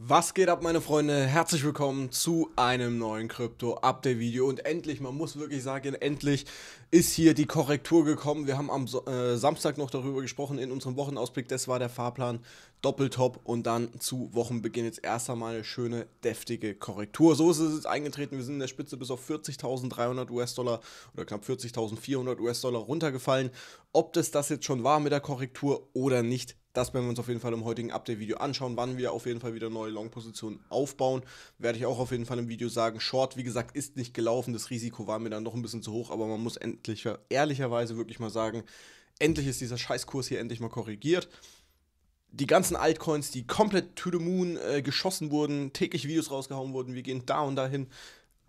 Was geht ab, meine Freunde? Herzlich willkommen zu einem neuen Krypto-Update-Video. Und endlich, man muss wirklich sagen, endlich ist hier die Korrektur gekommen. Wir haben am äh, Samstag noch darüber gesprochen in unserem Wochenausblick. Das war der Fahrplan Doppeltop und dann zu Wochenbeginn jetzt erst einmal eine schöne, deftige Korrektur. So ist es jetzt eingetreten. Wir sind in der Spitze bis auf 40.300 US-Dollar oder knapp 40.400 US-Dollar runtergefallen. Ob das das jetzt schon war mit der Korrektur oder nicht, das werden wir uns auf jeden Fall im heutigen Update-Video anschauen, wann wir auf jeden Fall wieder neue Long-Positionen aufbauen. Werde ich auch auf jeden Fall im Video sagen. Short, wie gesagt, ist nicht gelaufen. Das Risiko war mir dann doch ein bisschen zu hoch, aber man muss endlich, ehrlicherweise wirklich mal sagen, endlich ist dieser Scheißkurs hier endlich mal korrigiert die ganzen Altcoins, die komplett to the moon äh, geschossen wurden, täglich Videos rausgehauen wurden, wir gehen da und dahin,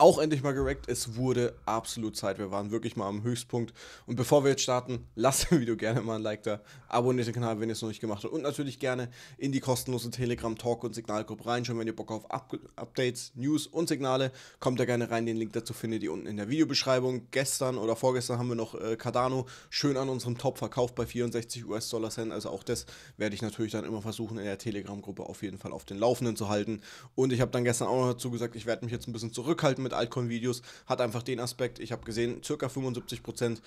auch endlich mal gerackt. Es wurde absolut Zeit. Wir waren wirklich mal am Höchstpunkt. Und bevor wir jetzt starten, lasst dem Video gerne mal ein Like da. Abonniert den Kanal, wenn ihr es noch nicht gemacht habt. Und natürlich gerne in die kostenlose Telegram-Talk- und Signalgruppe reinschauen, wenn ihr Bock auf Up Updates, News und Signale. Kommt da gerne rein. Den Link dazu findet ihr unten in der Videobeschreibung. Gestern oder vorgestern haben wir noch äh, Cardano schön an unserem Top verkauft bei 64 US-Dollar Cent. Also auch das werde ich natürlich dann immer versuchen, in der Telegram-Gruppe auf jeden Fall auf den Laufenden zu halten. Und ich habe dann gestern auch noch dazu gesagt, ich werde mich jetzt ein bisschen zurückhalten mit mit Altcoin-Videos, hat einfach den Aspekt, ich habe gesehen, circa 75%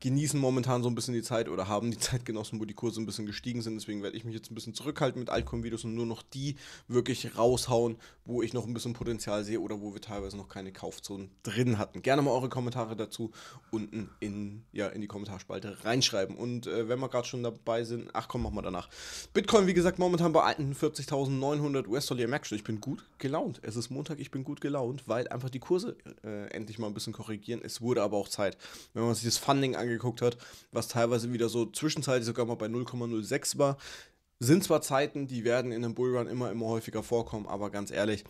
genießen momentan so ein bisschen die Zeit oder haben die Zeit genossen, wo die Kurse ein bisschen gestiegen sind. Deswegen werde ich mich jetzt ein bisschen zurückhalten mit Altcoin-Videos und nur noch die wirklich raushauen, wo ich noch ein bisschen Potenzial sehe oder wo wir teilweise noch keine Kaufzonen drin hatten. Gerne mal eure Kommentare dazu unten in, ja, in die Kommentarspalte reinschreiben. Und äh, wenn wir gerade schon dabei sind, ach komm, machen wir danach. Bitcoin, wie gesagt, momentan bei 41.900 US-Dollar. Ihr merkt schon, ich bin gut gelaunt. Es ist Montag, ich bin gut gelaunt, weil einfach die Kurse äh, endlich mal ein bisschen korrigieren. Es wurde aber auch Zeit. Wenn man sich das Funding anguckt, angeguckt hat, was teilweise wieder so zwischenzeitlich sogar mal bei 0,06 war. Sind zwar Zeiten, die werden in einem Bullrun immer, immer häufiger vorkommen, aber ganz ehrlich,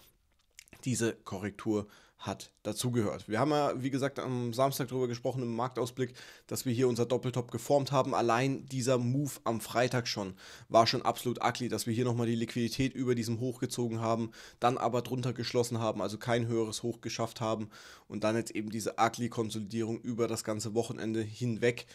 diese Korrektur hat dazugehört. Wir haben ja, wie gesagt, am Samstag darüber gesprochen im Marktausblick, dass wir hier unser Doppeltop geformt haben. Allein dieser Move am Freitag schon war schon absolut ugly, dass wir hier nochmal die Liquidität über diesem Hoch gezogen haben, dann aber drunter geschlossen haben, also kein höheres Hoch geschafft haben und dann jetzt eben diese ugly Konsolidierung über das ganze Wochenende hinweg.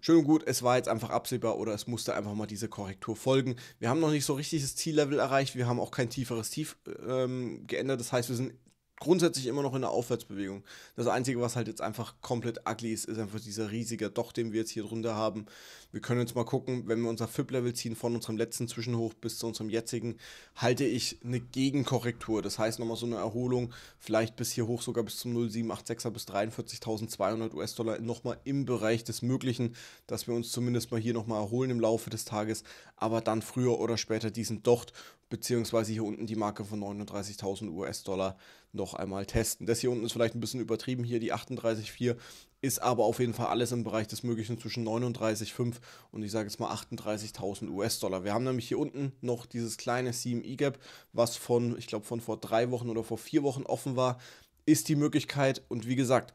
Schön und gut, es war jetzt einfach absehbar oder es musste einfach mal diese Korrektur folgen. Wir haben noch nicht so richtig das Ziellevel erreicht, wir haben auch kein tieferes Tief ähm, geändert. Das heißt, wir sind grundsätzlich immer noch in der Aufwärtsbewegung. Das Einzige, was halt jetzt einfach komplett ugly ist, ist einfach dieser riesige Doch, den wir jetzt hier drunter haben. Wir können jetzt mal gucken, wenn wir unser FIP-Level ziehen von unserem letzten Zwischenhoch bis zu unserem jetzigen, halte ich eine Gegenkorrektur. Das heißt nochmal so eine Erholung, vielleicht bis hier hoch sogar bis zum 0786er bis 43.200 US-Dollar nochmal im Bereich des Möglichen, dass wir uns zumindest mal hier nochmal erholen im Laufe des Tages, aber dann früher oder später diesen Docht beziehungsweise hier unten die Marke von 39.000 US-Dollar noch einmal testen. Das hier unten ist vielleicht ein bisschen übertrieben, hier die 38,4 ist aber auf jeden Fall alles im Bereich des Möglichen zwischen 39,5 und ich sage jetzt mal 38.000 US-Dollar. Wir haben nämlich hier unten noch dieses kleine CME-Gap, was von, ich glaube, von vor drei Wochen oder vor vier Wochen offen war, ist die Möglichkeit und wie gesagt,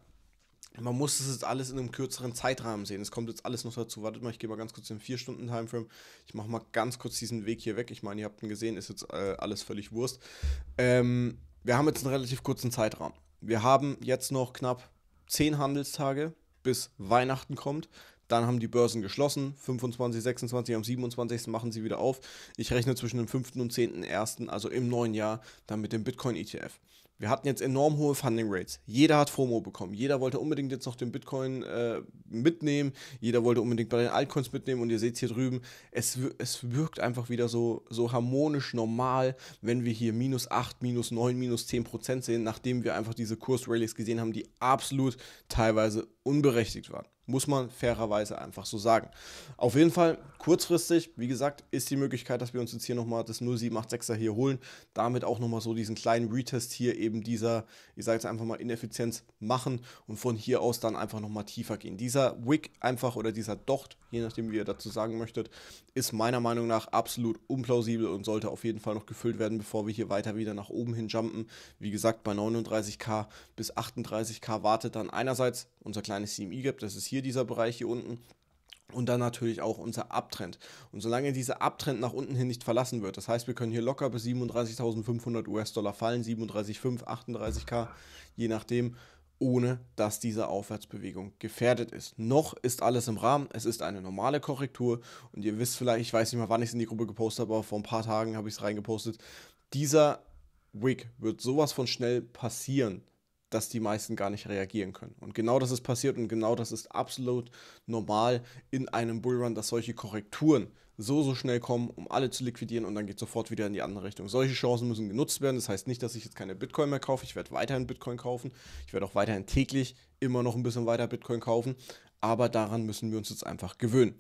man muss das jetzt alles in einem kürzeren Zeitrahmen sehen. Es kommt jetzt alles noch dazu. Wartet mal, ich gehe mal ganz kurz in den 4-Stunden-Timeframe. Ich mache mal ganz kurz diesen Weg hier weg. Ich meine, ihr habt ihn gesehen, ist jetzt äh, alles völlig Wurst. Ähm, wir haben jetzt einen relativ kurzen Zeitraum. Wir haben jetzt noch knapp 10 Handelstage, bis Weihnachten kommt. Dann haben die Börsen geschlossen. 25, 26, am 27. machen sie wieder auf. Ich rechne zwischen dem 5. und 10.1., also im neuen Jahr, dann mit dem Bitcoin-ETF. Wir hatten jetzt enorm hohe Funding Rates. Jeder hat FOMO bekommen. Jeder wollte unbedingt jetzt noch den Bitcoin äh, mitnehmen. Jeder wollte unbedingt bei den Altcoins mitnehmen. Und ihr seht es hier drüben, es, es wirkt einfach wieder so, so harmonisch normal, wenn wir hier minus 8, minus 9, minus 10 Prozent sehen, nachdem wir einfach diese Kursrallies gesehen haben, die absolut teilweise unberechtigt waren. Muss man fairerweise einfach so sagen. Auf jeden Fall, kurzfristig, wie gesagt, ist die Möglichkeit, dass wir uns jetzt hier nochmal das 0786er hier holen. Damit auch nochmal so diesen kleinen Retest hier eben dieser, ich sage jetzt einfach mal, Ineffizienz machen und von hier aus dann einfach nochmal tiefer gehen. Dieser Wick einfach oder dieser Docht, je nachdem, wie ihr dazu sagen möchtet, ist meiner Meinung nach absolut unplausibel und sollte auf jeden Fall noch gefüllt werden, bevor wir hier weiter wieder nach oben hin jumpen. Wie gesagt, bei 39k bis 38k wartet dann einerseits unser kleines CME Gap, Das ist hier dieser Bereich hier unten. Und dann natürlich auch unser Abtrend. Und solange dieser Abtrend nach unten hin nicht verlassen wird, das heißt, wir können hier locker bis 37.500 US-Dollar fallen, 37,5, 38k, je nachdem, ohne dass diese Aufwärtsbewegung gefährdet ist. Noch ist alles im Rahmen, es ist eine normale Korrektur und ihr wisst vielleicht, ich weiß nicht mal, wann ich es in die Gruppe gepostet habe, aber vor ein paar Tagen habe ich es reingepostet. Dieser Wick wird sowas von schnell passieren dass die meisten gar nicht reagieren können. Und genau das ist passiert und genau das ist absolut normal in einem Bullrun, dass solche Korrekturen so, so schnell kommen, um alle zu liquidieren und dann geht sofort wieder in die andere Richtung. Solche Chancen müssen genutzt werden. Das heißt nicht, dass ich jetzt keine Bitcoin mehr kaufe. Ich werde weiterhin Bitcoin kaufen. Ich werde auch weiterhin täglich immer noch ein bisschen weiter Bitcoin kaufen. Aber daran müssen wir uns jetzt einfach gewöhnen.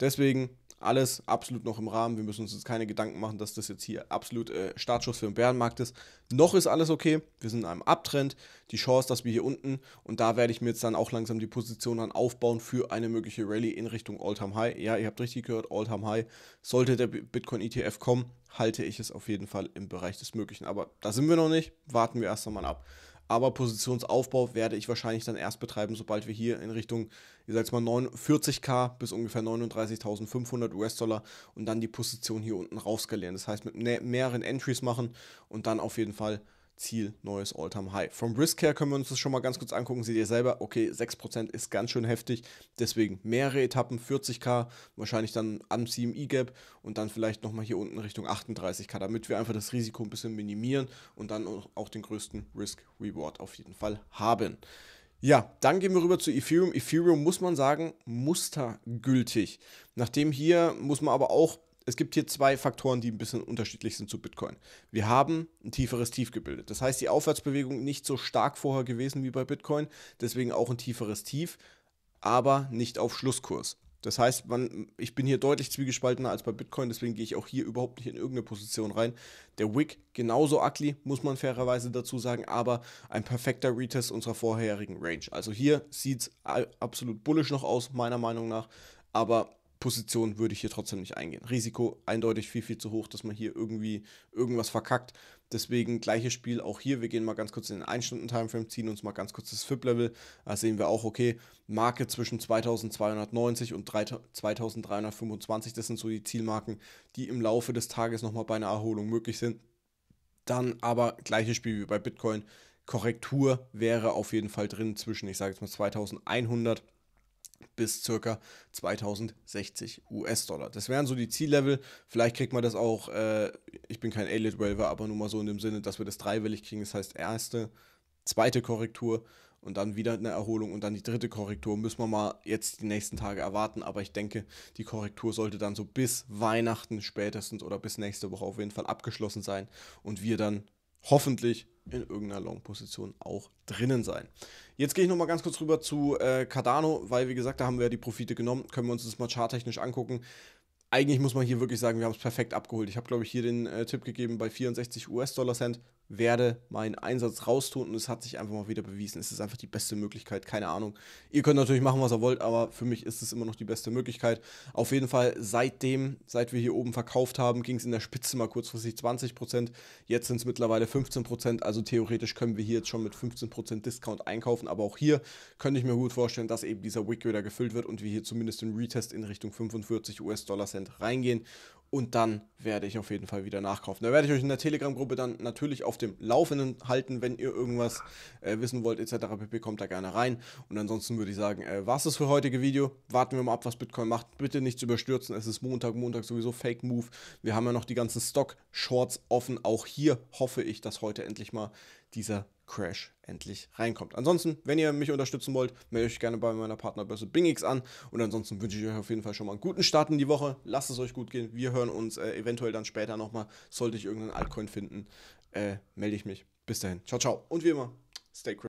Deswegen alles absolut noch im Rahmen. Wir müssen uns jetzt keine Gedanken machen, dass das jetzt hier absolut äh, Startschuss für den Bärenmarkt ist. Noch ist alles okay. Wir sind in einem Abtrend. Die Chance, dass wir hier unten, und da werde ich mir jetzt dann auch langsam die Position dann aufbauen für eine mögliche Rallye in Richtung All-Time High. Ja, ihr habt richtig gehört, All-Time High. Sollte der Bitcoin-ETF kommen, halte ich es auf jeden Fall im Bereich des Möglichen. Aber da sind wir noch nicht. Warten wir erst einmal ab. Aber Positionsaufbau werde ich wahrscheinlich dann erst betreiben, sobald wir hier in Richtung, ich sag's mal, 40k bis ungefähr 39.500 US-Dollar und dann die Position hier unten rauskalieren. Das heißt, mit mehreren Entries machen und dann auf jeden Fall Ziel, neues all time high Vom Risk her können wir uns das schon mal ganz kurz angucken. Seht ihr selber, okay, 6% ist ganz schön heftig. Deswegen mehrere Etappen, 40k, wahrscheinlich dann am CME-Gap und dann vielleicht nochmal hier unten Richtung 38k, damit wir einfach das Risiko ein bisschen minimieren und dann auch den größten Risk-Reward auf jeden Fall haben. Ja, dann gehen wir rüber zu Ethereum. Ethereum muss man sagen, mustergültig. Nachdem hier muss man aber auch es gibt hier zwei Faktoren, die ein bisschen unterschiedlich sind zu Bitcoin. Wir haben ein tieferes Tief gebildet. Das heißt, die Aufwärtsbewegung nicht so stark vorher gewesen wie bei Bitcoin, deswegen auch ein tieferes Tief, aber nicht auf Schlusskurs. Das heißt, man, ich bin hier deutlich zwiegespaltener als bei Bitcoin, deswegen gehe ich auch hier überhaupt nicht in irgendeine Position rein. Der Wick genauso ugly, muss man fairerweise dazu sagen, aber ein perfekter Retest unserer vorherigen Range. Also hier sieht es absolut bullisch noch aus, meiner Meinung nach, aber Position würde ich hier trotzdem nicht eingehen. Risiko eindeutig viel, viel zu hoch, dass man hier irgendwie irgendwas verkackt. Deswegen gleiches Spiel auch hier. Wir gehen mal ganz kurz in den 1-Stunden-Timeframe, ziehen uns mal ganz kurz das FIP-Level. Da sehen wir auch, okay, Marke zwischen 2290 und 3, 2325, das sind so die Zielmarken, die im Laufe des Tages nochmal bei einer Erholung möglich sind. Dann aber gleiches Spiel wie bei Bitcoin. Korrektur wäre auf jeden Fall drin zwischen, ich sage jetzt mal 2100 bis circa 2060 US-Dollar. Das wären so die Ziellevel. Vielleicht kriegt man das auch, äh, ich bin kein Elliott Waver, aber nur mal so in dem Sinne, dass wir das dreiwillig kriegen. Das heißt, erste, zweite Korrektur und dann wieder eine Erholung und dann die dritte Korrektur. Müssen wir mal jetzt die nächsten Tage erwarten, aber ich denke, die Korrektur sollte dann so bis Weihnachten spätestens oder bis nächste Woche auf jeden Fall abgeschlossen sein und wir dann hoffentlich in irgendeiner Long-Position auch drinnen sein. Jetzt gehe ich nochmal ganz kurz rüber zu äh, Cardano, weil wie gesagt, da haben wir ja die Profite genommen, können wir uns das mal charttechnisch angucken. Eigentlich muss man hier wirklich sagen, wir haben es perfekt abgeholt. Ich habe, glaube ich, hier den äh, Tipp gegeben bei 64 US-Dollar-Cent werde meinen Einsatz raustun und es hat sich einfach mal wieder bewiesen. Es ist einfach die beste Möglichkeit, keine Ahnung. Ihr könnt natürlich machen, was ihr wollt, aber für mich ist es immer noch die beste Möglichkeit. Auf jeden Fall, seitdem, seit wir hier oben verkauft haben, ging es in der Spitze mal kurzfristig 20%. Jetzt sind es mittlerweile 15%. Also theoretisch können wir hier jetzt schon mit 15% Discount einkaufen. Aber auch hier könnte ich mir gut vorstellen, dass eben dieser Wick wieder gefüllt wird und wir hier zumindest den Retest in Richtung 45 US-Dollar-Cent reingehen. Und dann werde ich auf jeden Fall wieder nachkaufen. Da werde ich euch in der Telegram-Gruppe dann natürlich auf dem Laufenden halten, wenn ihr irgendwas äh, wissen wollt etc. pp. Kommt da gerne rein. Und ansonsten würde ich sagen, äh, es das für heutige Video? Warten wir mal ab, was Bitcoin macht. Bitte nichts überstürzen. Es ist Montag, Montag sowieso Fake Move. Wir haben ja noch die ganzen Stock-Shorts offen. Auch hier hoffe ich, dass heute endlich mal dieser Crash endlich reinkommt. Ansonsten, wenn ihr mich unterstützen wollt, meldet euch gerne bei meiner Partnerbörse BingX an. Und ansonsten wünsche ich euch auf jeden Fall schon mal einen guten Start in die Woche. Lasst es euch gut gehen. Wir hören uns äh, eventuell dann später nochmal. Sollte ich irgendeinen Altcoin finden, äh, melde ich mich. Bis dahin. Ciao, ciao. Und wie immer, stay crazy.